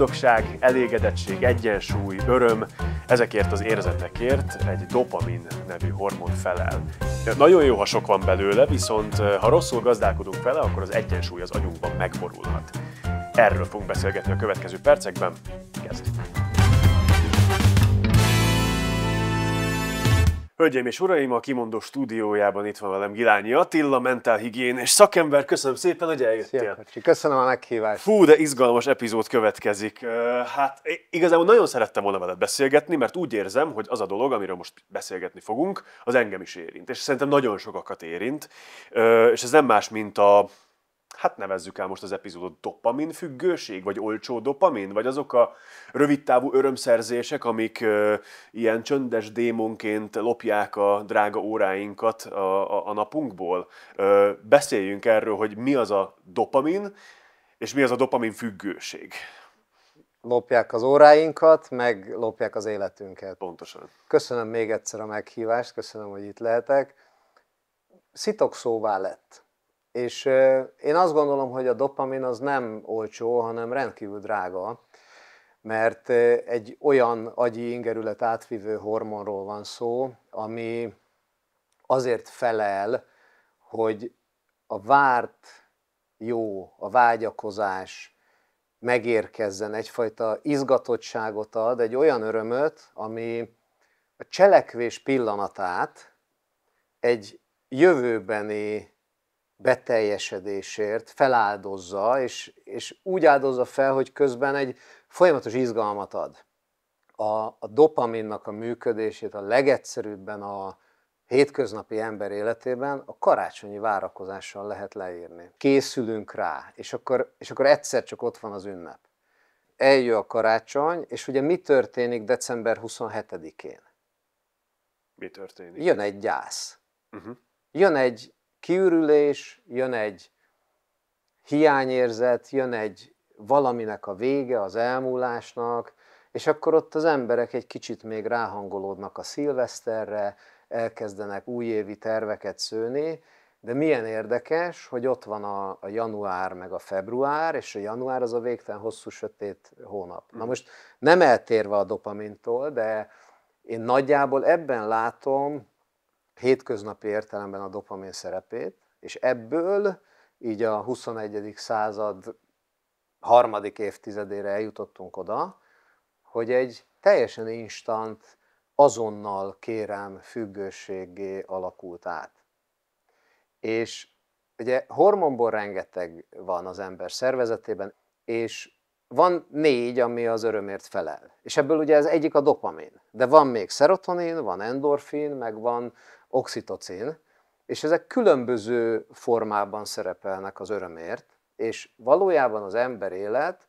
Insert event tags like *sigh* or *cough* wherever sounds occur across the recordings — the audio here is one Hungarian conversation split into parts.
boldogság, elégedettség, egyensúly, öröm, ezekért az érzetekért egy dopamin nevű hormon felel. Nagyon jó, ha sok van belőle, viszont eh, ha rosszul gazdálkodunk vele, akkor az egyensúly az agyunkban megborulhat. Erről fogunk beszélgetni a következő percekben. Kezdjük! Hölgyeim és uraim, a Kimondó stúdiójában itt van velem Gilányi Attila, mentálhigién és szakember. Köszönöm szépen, hogy eljöttél. Szia, Köszönöm a meghívást. Fú, de izgalmas epizód következik. Hát igazából nagyon szerettem volna veled beszélgetni, mert úgy érzem, hogy az a dolog, amiről most beszélgetni fogunk, az engem is érint. És szerintem nagyon sokakat érint. És ez nem más, mint a hát nevezzük el most az epizódot dopamin függőség, vagy olcsó dopamin, vagy azok a rövidtávú örömszerzések, amik ö, ilyen csöndes démonként lopják a drága óráinkat a, a, a napunkból. Ö, beszéljünk erről, hogy mi az a dopamin, és mi az a dopamin függőség. Lopják az óráinkat, meg lopják az életünket. Pontosan. Köszönöm még egyszer a meghívást, köszönöm, hogy itt lehetek. Szitokszóvá lett és én azt gondolom, hogy a dopamin az nem olcsó, hanem rendkívül drága, mert egy olyan agyi ingerület átvívő hormonról van szó, ami azért felel, hogy a várt jó, a vágyakozás megérkezzen, egyfajta izgatottságot ad, egy olyan örömöt, ami a cselekvés pillanatát egy jövőbeni beteljesedésért feláldozza, és, és úgy áldozza fel, hogy közben egy folyamatos izgalmat ad. A, a dopaminnak a működését a legegyszerűbben a hétköznapi ember életében a karácsonyi várakozással lehet leírni. Készülünk rá, és akkor, és akkor egyszer csak ott van az ünnep. Eljön a karácsony, és ugye mi történik december 27-én? Mi történik? Jön egy gyász. Uh-huh. Jön egy kiürülés, jön egy hiányérzet, jön egy valaminek a vége, az elmúlásnak, és akkor ott az emberek egy kicsit még ráhangolódnak a szilveszterre, elkezdenek újévi terveket szőni, de milyen érdekes, hogy ott van a, a január meg a február, és a január az a végtelen hosszú sötét hónap. Na most nem eltérve a dopamintól, de én nagyjából ebben látom hétköznapi értelemben a dopamin szerepét, és ebből így a 21. század harmadik évtizedére eljutottunk oda, hogy egy teljesen instant, azonnal kérem függőségé alakult át. És ugye hormonból rengeteg van az ember szervezetében, és van négy, ami az örömért felel. És ebből ugye ez egyik a dopamin. De van még szerotonin, van endorfin, meg van oxitocin, és ezek különböző formában szerepelnek az örömért, és valójában az ember élet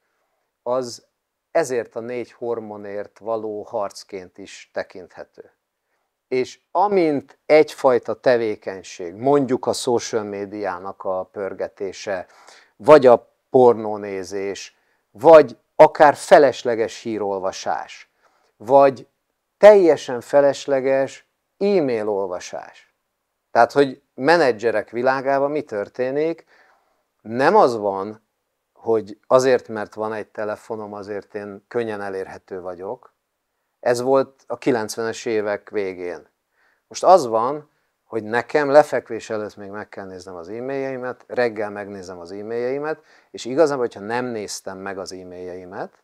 az ezért a négy hormonért való harcként is tekinthető. És amint egyfajta tevékenység, mondjuk a social médiának a pörgetése, vagy a pornónézés, vagy akár felesleges hírolvasás, vagy teljesen felesleges e-mail olvasás. Tehát, hogy menedzserek világában mi történik, nem az van, hogy azért, mert van egy telefonom, azért én könnyen elérhető vagyok. Ez volt a 90-es évek végén. Most az van, hogy nekem lefekvés előtt még meg kell néznem az e-mailjeimet, reggel megnézem az e-mailjeimet, és igazából, hogyha nem néztem meg az e-mailjeimet,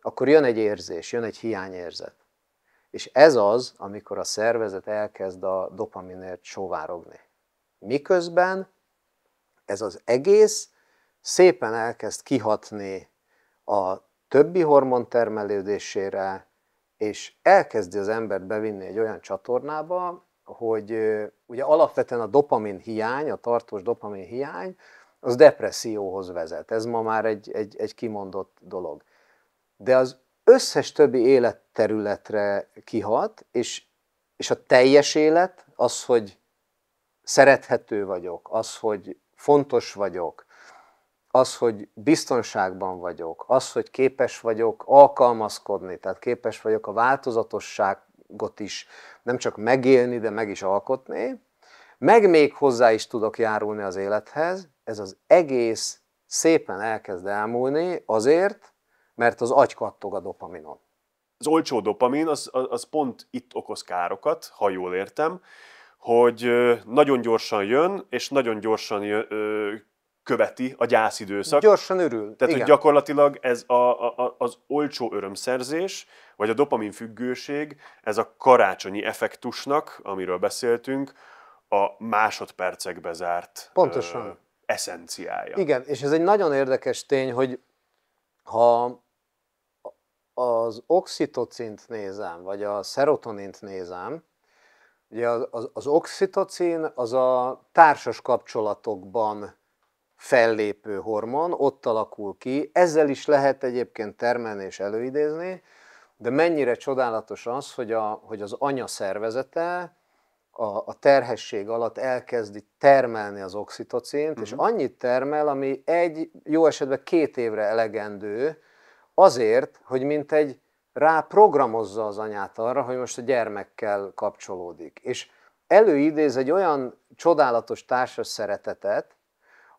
akkor jön egy érzés, jön egy hiányérzet. És ez az, amikor a szervezet elkezd a dopaminért sovárogni. Miközben ez az egész szépen elkezd kihatni a többi hormon termelődésére, és elkezdi az embert bevinni egy olyan csatornába, hogy ugye alapvetően a dopamin hiány, a tartós dopamin hiány, az depresszióhoz vezet. Ez ma már egy, egy, egy kimondott dolog. De az összes többi életterületre kihat, és, és a teljes élet, az, hogy szerethető vagyok, az, hogy fontos vagyok, az, hogy biztonságban vagyok, az, hogy képes vagyok alkalmazkodni, tehát képes vagyok a változatosság világot is nem csak megélni, de meg is alkotni, meg még hozzá is tudok járulni az élethez, ez az egész szépen elkezd elmúlni azért, mert az agy kattog a dopaminon. Az olcsó dopamin az, az pont itt okoz károkat, ha jól értem, hogy nagyon gyorsan jön, és nagyon gyorsan jön, követi a gyászidőszak. Gyorsan örül. Tehát, Igen. hogy gyakorlatilag ez a, a, az olcsó örömszerzés, vagy a dopamin függőség, ez a karácsonyi effektusnak, amiről beszéltünk, a másodpercekbe zárt Pontosan. Ö, eszenciája. Igen, és ez egy nagyon érdekes tény, hogy ha az oxitocint nézem, vagy a szerotonint nézem, ugye az, az, az oxitocin az a társas kapcsolatokban fellépő hormon, ott alakul ki, ezzel is lehet egyébként termelni és előidézni, de mennyire csodálatos az, hogy, a, hogy az anya szervezete a, a terhesség alatt elkezdi termelni az oxitocint, uh-huh. és mhm. annyit termel, ami egy, jó esetben két évre elegendő, azért, hogy mint egy ráprogramozza az anyát arra, hogy most a gyermekkel kapcsolódik. És előidéz egy olyan csodálatos társas szeretetet,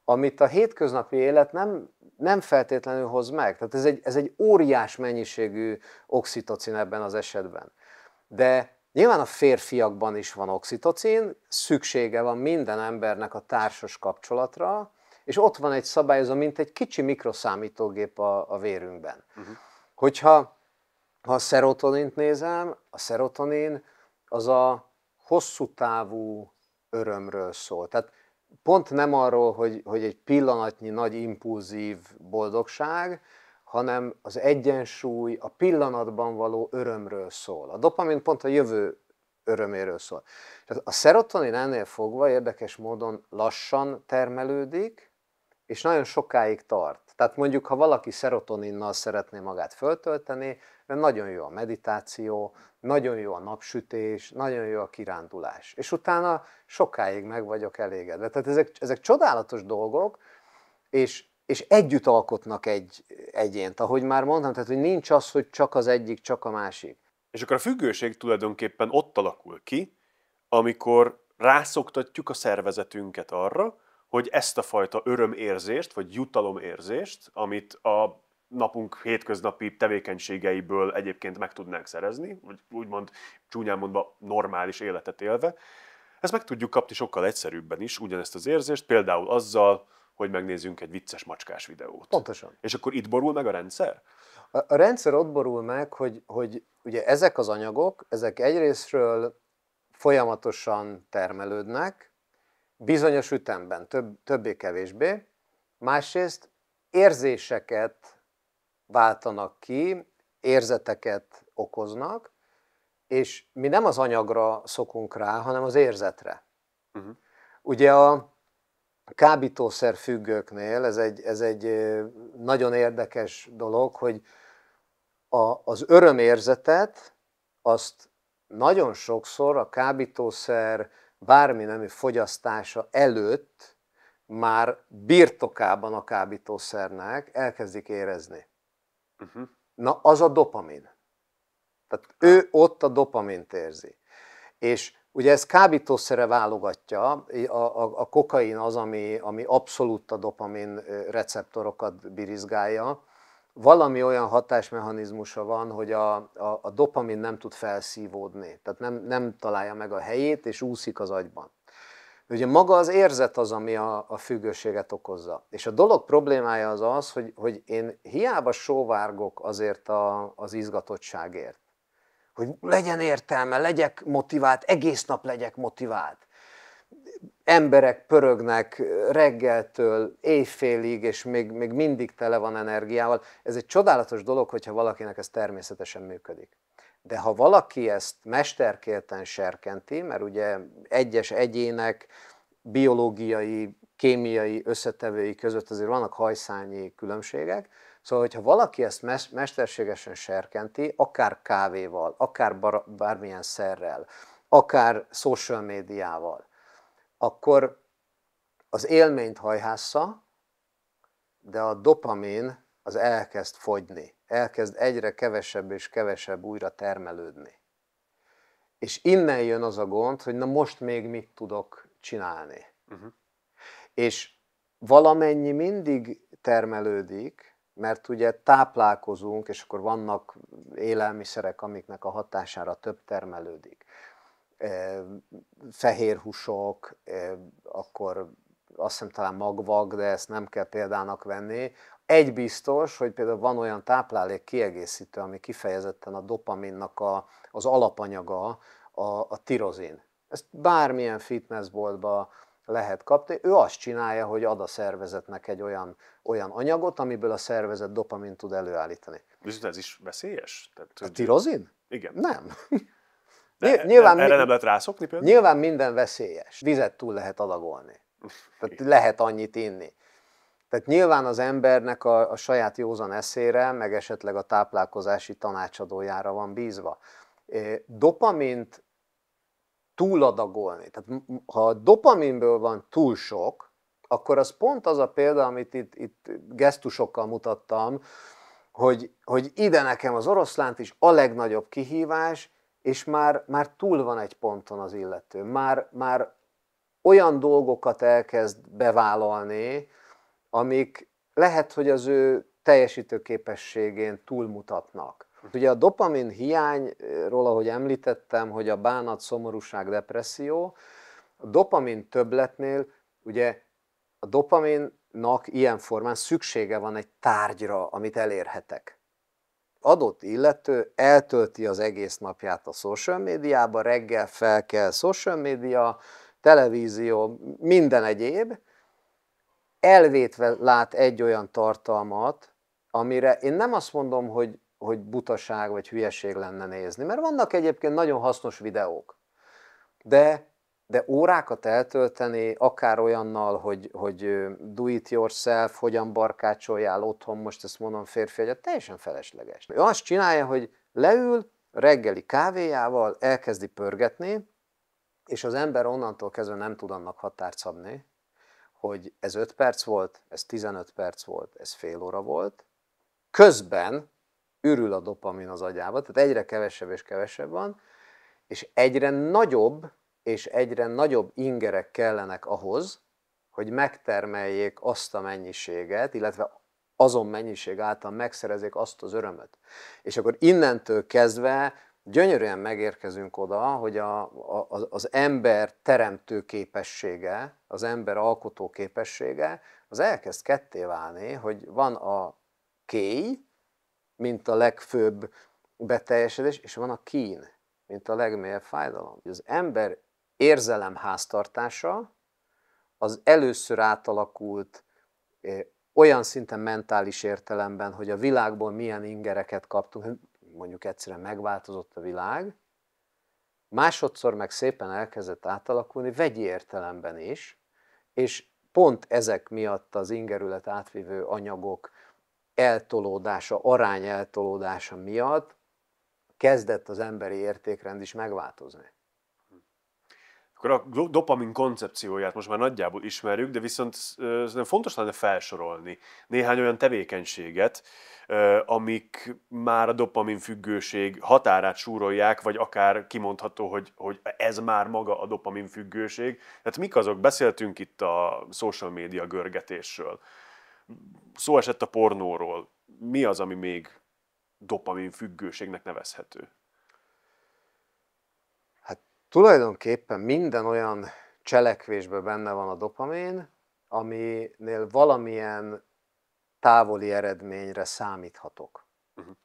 amit a hétköznapi élet nem, nem feltétlenül hoz meg. Tehát ez egy, ez egy óriás mennyiségű oxitocin ebben az esetben. De nyilván a férfiakban is van oxitocin, szüksége van minden embernek a társas kapcsolatra, és ott van egy szabályozó, mint egy kicsi mikroszámítógép a, a vérünkben. Uh-huh. Hogyha ha a szerotonint nézem, a szerotonin az a hosszú távú örömről szól. Tehát pont nem arról, hogy, hogy egy pillanatnyi nagy impulzív boldogság, hanem az egyensúly a pillanatban való örömről szól. A dopamin pont a jövő öröméről szól. Tehát a szerotonin ennél fogva érdekes módon lassan termelődik, és nagyon sokáig tart. Tehát mondjuk, ha valaki szerotoninnal szeretné magát föltölteni, de nagyon jó a meditáció, nagyon jó a napsütés, nagyon jó a kirándulás. És utána sokáig meg vagyok elégedve. Tehát ezek, ezek csodálatos dolgok, és, és együtt alkotnak egy egyént, ahogy már mondtam, tehát hogy nincs az, hogy csak az egyik, csak a másik. És akkor a függőség tulajdonképpen ott alakul ki, amikor rászoktatjuk a szervezetünket arra, hogy ezt a fajta örömérzést, vagy jutalomérzést, amit a napunk hétköznapi tevékenységeiből egyébként meg tudnánk szerezni, vagy úgymond csúnyán mondva normális életet élve. Ezt meg tudjuk kapni sokkal egyszerűbben is, ugyanezt az érzést, például azzal, hogy megnézzünk egy vicces macskás videót. Pontosan. És akkor itt borul meg a rendszer? A, a rendszer ott borul meg, hogy, hogy ugye ezek az anyagok, ezek egyrésztről folyamatosan termelődnek, bizonyos ütemben, több, többé-kevésbé, másrészt érzéseket váltanak ki, érzeteket okoznak, és mi nem az anyagra szokunk rá, hanem az érzetre. Uh-huh. Ugye a kábítószer függőknél ez egy, ez egy nagyon érdekes dolog, hogy a, az örömérzetet azt nagyon sokszor a kábítószer bármi nemű fogyasztása előtt már birtokában a kábítószernek elkezdik érezni. Uh-huh. Na, az a dopamin. Tehát ő ott a dopamint érzi. És ugye ez kábítószere válogatja, a, a, a kokain az, ami, ami abszolút a dopamin receptorokat birizgálja, valami olyan hatásmechanizmusa van, hogy a, a, a dopamin nem tud felszívódni, tehát nem, nem találja meg a helyét, és úszik az agyban ugye maga az érzet az, ami a, a függőséget okozza. És a dolog problémája az az, hogy, hogy én hiába sóvárgok azért a, az izgatottságért. Hogy legyen értelme, legyek motivált, egész nap legyek motivált. Emberek pörögnek reggeltől éjfélig, és még, még mindig tele van energiával. Ez egy csodálatos dolog, hogyha valakinek ez természetesen működik de ha valaki ezt mesterkélten serkenti, mert ugye egyes egyének biológiai, kémiai összetevői között azért vannak hajszányi különbségek, szóval hogyha valaki ezt mesterségesen serkenti, akár kávéval, akár bármilyen szerrel, akár social médiával, akkor az élményt hajhásza, de a dopamin az elkezd fogyni, elkezd egyre kevesebb és kevesebb újra termelődni. És innen jön az a gond, hogy na most még mit tudok csinálni. Uh-huh. És valamennyi mindig termelődik, mert ugye táplálkozunk, és akkor vannak élelmiszerek, amiknek a hatására több termelődik. Fehér húsok, akkor azt hiszem talán magvak, de ezt nem kell példának venni, egy biztos, hogy például van olyan táplálék kiegészítő, ami kifejezetten a dopaminnak a, az alapanyaga, a, a tirozin. Ezt bármilyen fitnessboltba lehet kapni. Ő azt csinálja, hogy ad a szervezetnek egy olyan, olyan anyagot, amiből a szervezet dopamin tud előállítani. Viszont ez is veszélyes? Tehát, a tirozin? Igen. Nem. *laughs* De e- nyilván, erre nem lehet rászokni például? Nyilván minden veszélyes. Vizet túl lehet adagolni. Tehát lehet annyit inni. Tehát nyilván az embernek a, a saját józan eszére, meg esetleg a táplálkozási tanácsadójára van bízva. Dopamint túladagolni, tehát ha a dopaminből van túl sok, akkor az pont az a példa, amit itt, itt gesztusokkal mutattam, hogy, hogy ide nekem az oroszlánt is a legnagyobb kihívás, és már, már túl van egy ponton az illető. Már, már olyan dolgokat elkezd bevállalni, amik lehet, hogy az ő képességén túlmutatnak. Hm. Ugye a dopamin hiányról, ahogy említettem, hogy a bánat, szomorúság, depresszió, a dopamin többletnél ugye a dopaminnak ilyen formán szüksége van egy tárgyra, amit elérhetek. Adott illető eltölti az egész napját a social médiába, reggel fel kell social média, televízió, minden egyéb, elvétve lát egy olyan tartalmat, amire én nem azt mondom, hogy, hogy butaság vagy hülyeség lenne nézni, mert vannak egyébként nagyon hasznos videók, de, de órákat eltölteni, akár olyannal, hogy, hogy do it yourself, hogyan barkácsoljál otthon, most ezt mondom férfi, hogy teljesen felesleges. Ő azt csinálja, hogy leül, reggeli kávéjával elkezdi pörgetni, és az ember onnantól kezdve nem tud annak határt szabni, hogy ez 5 perc volt, ez 15 perc volt, ez fél óra volt, közben ürül a dopamin az agyába, tehát egyre kevesebb és kevesebb van, és egyre nagyobb és egyre nagyobb ingerek kellenek ahhoz, hogy megtermeljék azt a mennyiséget, illetve azon mennyiség által megszerezzék azt az örömöt. És akkor innentől kezdve gyönyörűen megérkezünk oda, hogy a, a, az ember teremtő képessége, az ember alkotó képessége, az elkezd ketté válni, hogy van a kéj, mint a legfőbb beteljesedés, és van a kín, mint a legmélyebb fájdalom. Az ember érzelem háztartása az először átalakult eh, olyan szinten mentális értelemben, hogy a világból milyen ingereket kaptunk, mondjuk egyszerűen megváltozott a világ, másodszor meg szépen elkezdett átalakulni, vegyi értelemben is, és pont ezek miatt az ingerület átvívő anyagok eltolódása, arány eltolódása miatt kezdett az emberi értékrend is megváltozni akkor a dopamin koncepcióját most már nagyjából ismerjük, de viszont szerintem fontos lenne felsorolni néhány olyan tevékenységet, amik már a dopamin függőség határát súrolják, vagy akár kimondható, hogy, hogy ez már maga a dopamin függőség. Tehát mik azok? Beszéltünk itt a social media görgetésről. Szó esett a pornóról. Mi az, ami még dopamin függőségnek nevezhető? Tulajdonképpen minden olyan cselekvésben benne van a dopamin, aminél valamilyen távoli eredményre számíthatok. Uh-huh.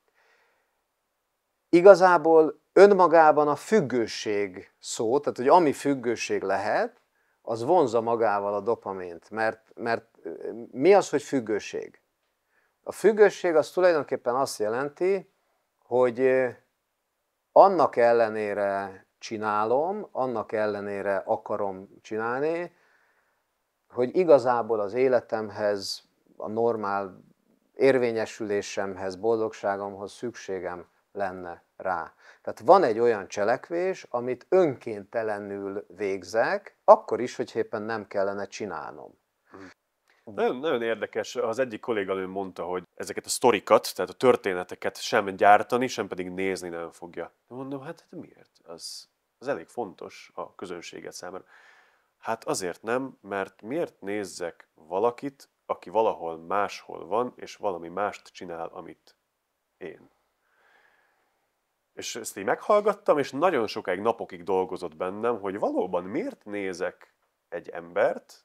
Igazából önmagában a függőség szó, tehát hogy ami függőség lehet, az vonza magával a dopamint, mert, mert mi az, hogy függőség? A függőség az tulajdonképpen azt jelenti, hogy annak ellenére csinálom, annak ellenére akarom csinálni, hogy igazából az életemhez, a normál érvényesülésemhez, boldogságomhoz szükségem lenne rá. Tehát van egy olyan cselekvés, amit önkéntelenül végzek, akkor is, hogy éppen nem kellene csinálnom. Nagyon, nagyon érdekes, az egyik kolléganőm mondta, hogy ezeket a sztorikat, tehát a történeteket sem gyártani, sem pedig nézni nem fogja. Mondom, hát, hát miért? Az, az elég fontos a közönséget számára. Hát azért nem, mert miért nézzek valakit, aki valahol máshol van, és valami mást csinál, amit én. És ezt így meghallgattam, és nagyon sokáig napokig dolgozott bennem, hogy valóban miért nézek egy embert,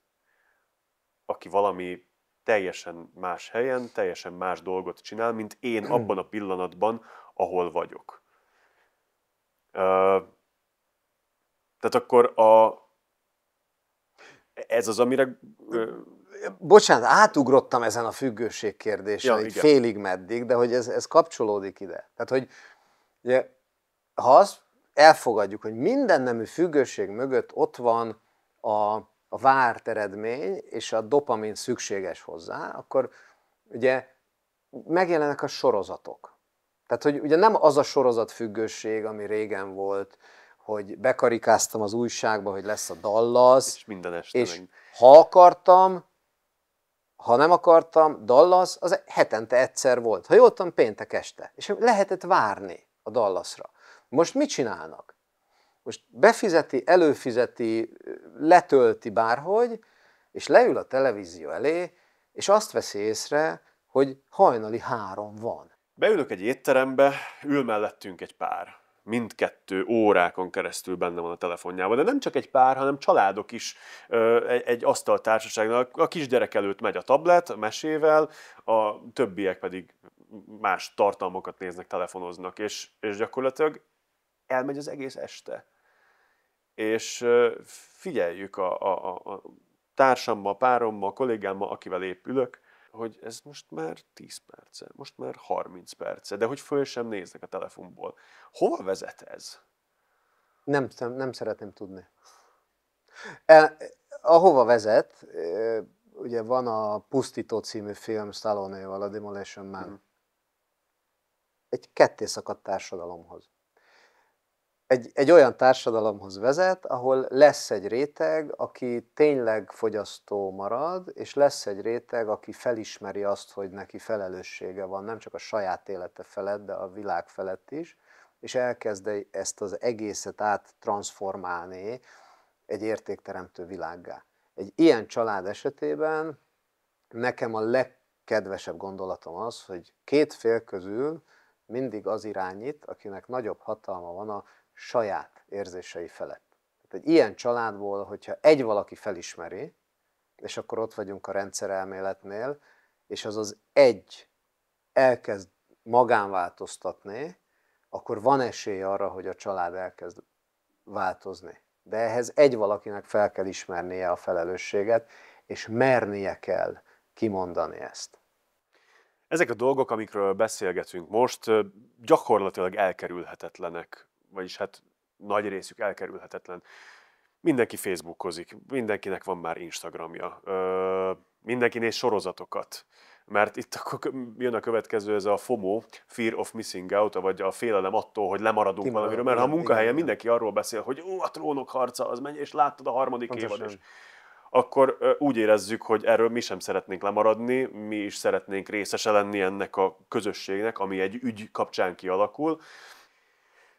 aki valami teljesen más helyen, teljesen más dolgot csinál, mint én hmm. abban a pillanatban, ahol vagyok. Tehát akkor a, ez az, amire... Bocsánat, átugrottam ezen a függőség kérdésen, ja, félig meddig, de hogy ez, ez kapcsolódik ide. Tehát, hogy ugye, ha azt elfogadjuk, hogy minden nemű függőség mögött ott van a, a várt eredmény és a dopamin szükséges hozzá, akkor ugye megjelennek a sorozatok. Tehát, hogy ugye nem az a sorozatfüggőség, ami régen volt, hogy bekarikáztam az újságba, hogy lesz a Dallas, és, minden este és meg. ha akartam, ha nem akartam, Dallas, az hetente egyszer volt. Ha jól péntek este. És lehetett várni a Dallasra. Most mit csinálnak? most befizeti, előfizeti, letölti bárhogy, és leül a televízió elé, és azt veszi észre, hogy hajnali három van. Beülök egy étterembe, ül mellettünk egy pár. Mindkettő órákon keresztül benne van a telefonjában, de nem csak egy pár, hanem családok is egy, egy asztaltársaságnak. A kisgyerek előtt megy a tablet a mesével, a többiek pedig más tartalmakat néznek, telefonoznak, és, és gyakorlatilag elmegy az egész este és figyeljük a, a, a társammal, párommal, kollégámmal, akivel épülök, hogy ez most már 10 perce, most már 30 perce, de hogy föl sem néznek a telefonból. Hova vezet ez? Nem, nem szeretném tudni. E, ahova vezet, ugye van a Pusztító című film Stallone-val, a Demolition Man. Mm. Egy kettészakadt társadalomhoz egy, egy olyan társadalomhoz vezet, ahol lesz egy réteg, aki tényleg fogyasztó marad, és lesz egy réteg, aki felismeri azt, hogy neki felelőssége van, nem csak a saját élete felett, de a világ felett is, és elkezd ezt az egészet áttransformálni egy értékteremtő világgá. Egy ilyen család esetében nekem a legkedvesebb gondolatom az, hogy két fél közül mindig az irányít, akinek nagyobb hatalma van a saját érzései felett. Tehát egy ilyen családból, hogyha egy valaki felismeri, és akkor ott vagyunk a rendszerelméletnél, és az az egy elkezd magán változtatni, akkor van esély arra, hogy a család elkezd változni. De ehhez egy valakinek fel kell ismernie a felelősséget, és mernie kell kimondani ezt. Ezek a dolgok, amikről beszélgetünk most, gyakorlatilag elkerülhetetlenek vagyis hát nagy részük elkerülhetetlen. Mindenki Facebookozik, mindenkinek van már Instagramja, ö, mindenki néz sorozatokat, mert itt akkor jön a következő, ez a FOMO, Fear of Missing Out, vagy a félelem attól, hogy lemaradunk Kimarad, valamiről, mert ha a munkahelyen igen, mindenki arról beszél, hogy ó, a trónok harca, az menj és láttad a harmadik évad is akkor úgy érezzük, hogy erről mi sem szeretnénk lemaradni, mi is szeretnénk részese lenni ennek a közösségnek, ami egy ügy kapcsán kialakul,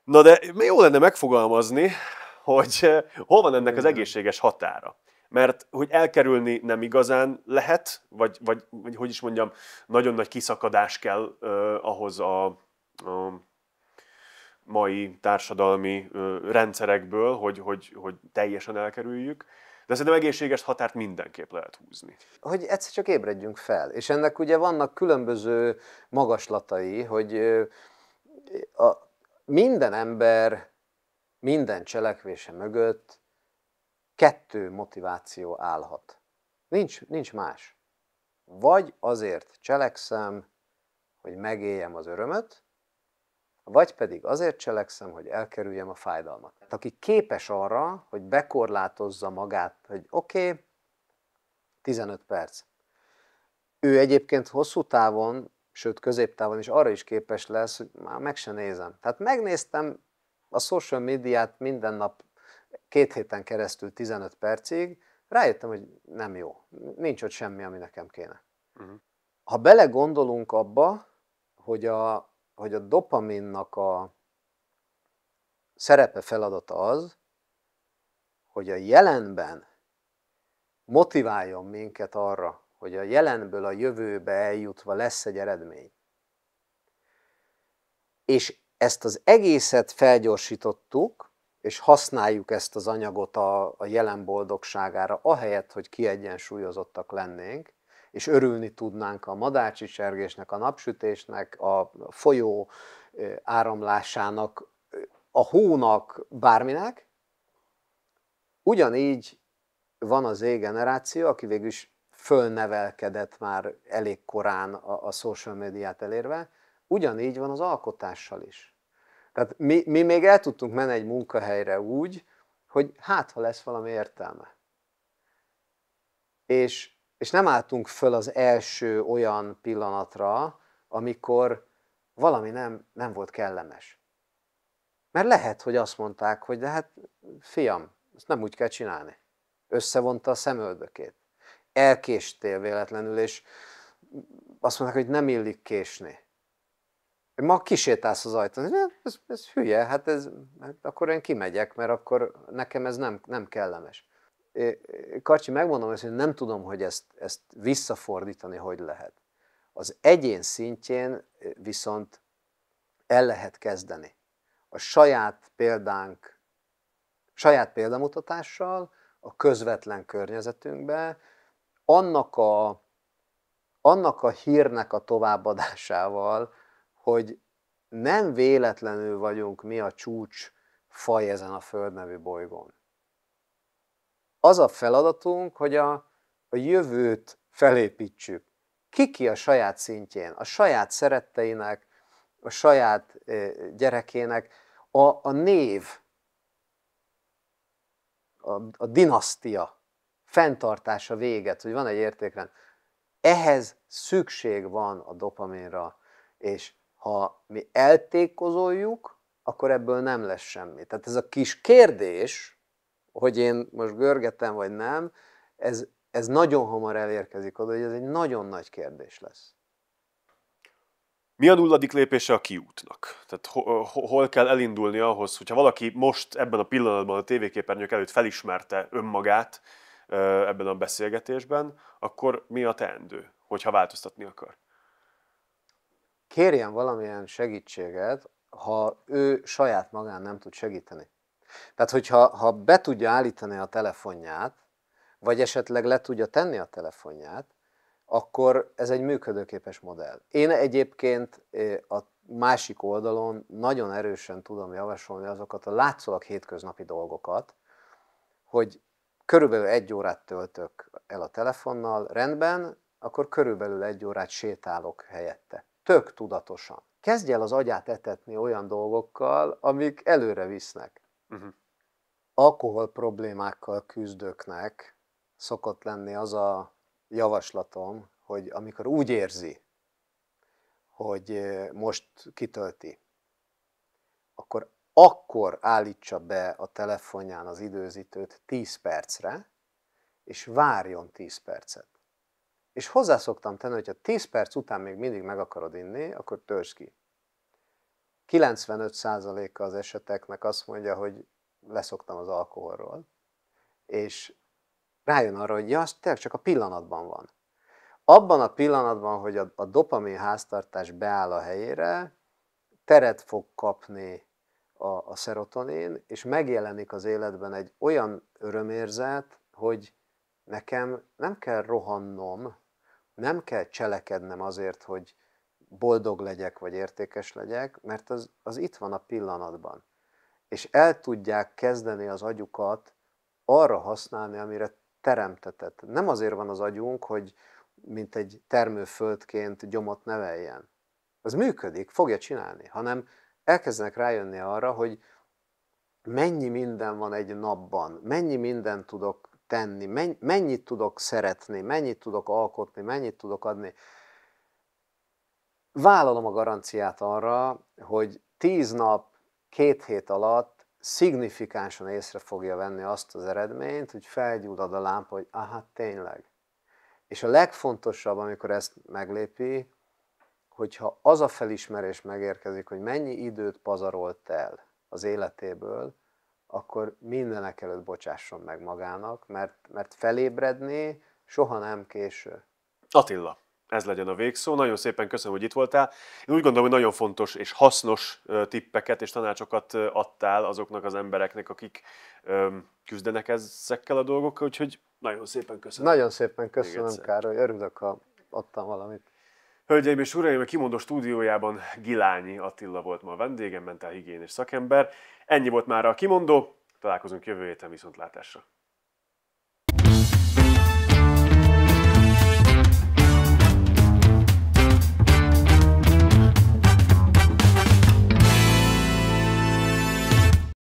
Na de jó lenne megfogalmazni, hogy eh, hol van ennek az egészséges határa. Mert hogy elkerülni nem igazán lehet, vagy, vagy, vagy hogy is mondjam, nagyon nagy kiszakadás kell ö, ahhoz a, a mai társadalmi ö, rendszerekből, hogy, hogy, hogy teljesen elkerüljük. De szerintem egészséges határt mindenképp lehet húzni. Hogy egyszer csak ébredjünk fel. És ennek ugye vannak különböző magaslatai, hogy a, minden ember minden cselekvése mögött kettő motiváció állhat. Nincs, nincs más. Vagy azért cselekszem, hogy megéljem az örömöt, vagy pedig azért cselekszem, hogy elkerüljem a fájdalmat. Tehát aki képes arra, hogy bekorlátozza magát, hogy oké, okay, 15 perc. Ő egyébként hosszú távon sőt középtávon is arra is képes lesz, hogy már meg se nézem. Tehát megnéztem a social médiát minden nap két héten keresztül 15 percig, rájöttem, hogy nem jó. Nincs ott semmi, ami nekem kéne. Uh-huh. Ha belegondolunk abba, hogy a, hogy a dopaminnak a szerepe feladata az, hogy a jelenben motiváljon minket arra, hogy a jelenből a jövőbe eljutva lesz egy eredmény. És ezt az egészet felgyorsítottuk, és használjuk ezt az anyagot a, a jelen boldogságára, ahelyett, hogy kiegyensúlyozottak lennénk, és örülni tudnánk a madárcsicsergésnek, a napsütésnek, a folyó áramlásának, a hónak, bárminek. Ugyanígy van az Z-generáció, aki végül is fölnevelkedett már elég korán a, a social médiát elérve, ugyanígy van az alkotással is. Tehát mi, mi még el tudtunk menni egy munkahelyre úgy, hogy hát, ha lesz valami értelme. És, és nem álltunk föl az első olyan pillanatra, amikor valami nem, nem volt kellemes. Mert lehet, hogy azt mondták, hogy de hát fiam, ezt nem úgy kell csinálni. Összevonta a szemöldökét elkéstél véletlenül, és azt mondták, hogy nem illik késni. Ma kisétálsz az ajtón, ez, ez hülye, hát, ez, hát akkor én kimegyek, mert akkor nekem ez nem, nem kellemes. Karcsi, megmondom ezt, hogy nem tudom, hogy ezt, ezt visszafordítani hogy lehet. Az egyén szintjén viszont el lehet kezdeni. A saját példánk, saját példamutatással, a közvetlen környezetünkbe, annak a, annak a hírnek a továbbadásával, hogy nem véletlenül vagyunk mi a csúcs faj ezen a nevű bolygón. Az a feladatunk, hogy a, a jövőt felépítsük. Kiki a saját szintjén, a saját szeretteinek, a saját gyerekének, a, a név, a, a dinasztia fenntartása véget, hogy van egy értékrend. Ehhez szükség van a dopaminra, és ha mi eltékozoljuk, akkor ebből nem lesz semmi. Tehát ez a kis kérdés, hogy én most görgetem vagy nem, ez, ez nagyon hamar elérkezik oda, hogy ez egy nagyon nagy kérdés lesz. Mi a nulladik lépése a kiútnak? Tehát hol, hol kell elindulni ahhoz, hogyha valaki most ebben a pillanatban a tévéképernyők előtt felismerte önmagát, ebben a beszélgetésben, akkor mi a teendő, hogyha változtatni akar? Kérjen valamilyen segítséget, ha ő saját magán nem tud segíteni. Tehát, hogyha ha be tudja állítani a telefonját, vagy esetleg le tudja tenni a telefonját, akkor ez egy működőképes modell. Én egyébként a másik oldalon nagyon erősen tudom javasolni azokat a látszólag hétköznapi dolgokat, hogy körülbelül egy órát töltök el a telefonnal, rendben, akkor körülbelül egy órát sétálok helyette. Tök tudatosan. Kezdj el az agyát etetni olyan dolgokkal, amik előre visznek. Uh-huh. Alkohol problémákkal küzdőknek szokott lenni az a javaslatom, hogy amikor úgy érzi, hogy eh, most kitölti, akkor akkor állítsa be a telefonján az időzítőt 10 percre, és várjon 10 percet. És hozzá szoktam tenni, ha 10 perc után még mindig meg akarod inni, akkor törzs ki. 95%-a az eseteknek azt mondja, hogy leszoktam az alkoholról, és rájön arra, hogy ja, az tényleg csak a pillanatban van. Abban a pillanatban, hogy a, a dopamin háztartás beáll a helyére, teret fog kapni a, a szerotonin, és megjelenik az életben egy olyan örömérzet, hogy nekem nem kell rohannom, nem kell cselekednem azért, hogy boldog legyek, vagy értékes legyek, mert az, az itt van a pillanatban. És el tudják kezdeni az agyukat arra használni, amire teremtetett. Nem azért van az agyunk, hogy mint egy termőföldként gyomot neveljen. Az működik, fogja csinálni, hanem elkezdenek rájönni arra, hogy mennyi minden van egy napban, mennyi mindent tudok tenni, mennyit tudok szeretni, mennyit tudok alkotni, mennyit tudok adni. Vállalom a garanciát arra, hogy tíz nap, két hét alatt szignifikánsan észre fogja venni azt az eredményt, hogy felgyúlad a lámpa, hogy aha, tényleg. És a legfontosabb, amikor ezt meglépi, hogyha az a felismerés megérkezik, hogy mennyi időt pazarolt el az életéből, akkor mindenek előtt bocsásson meg magának, mert, mert felébredni soha nem késő. Attila, ez legyen a végszó. Nagyon szépen köszönöm, hogy itt voltál. Én úgy gondolom, hogy nagyon fontos és hasznos tippeket és tanácsokat adtál azoknak az embereknek, akik küzdenek ezekkel a dolgokkal, úgyhogy nagyon szépen köszönöm. Nagyon szépen köszönöm, Károly. Örülök, ha adtam valamit. Hölgyeim és uraim, a Kimondó stúdiójában Gilányi Attila volt ma a vendégem, mentálhigiénés szakember. Ennyi volt már a Kimondó, találkozunk jövő héten viszontlátásra.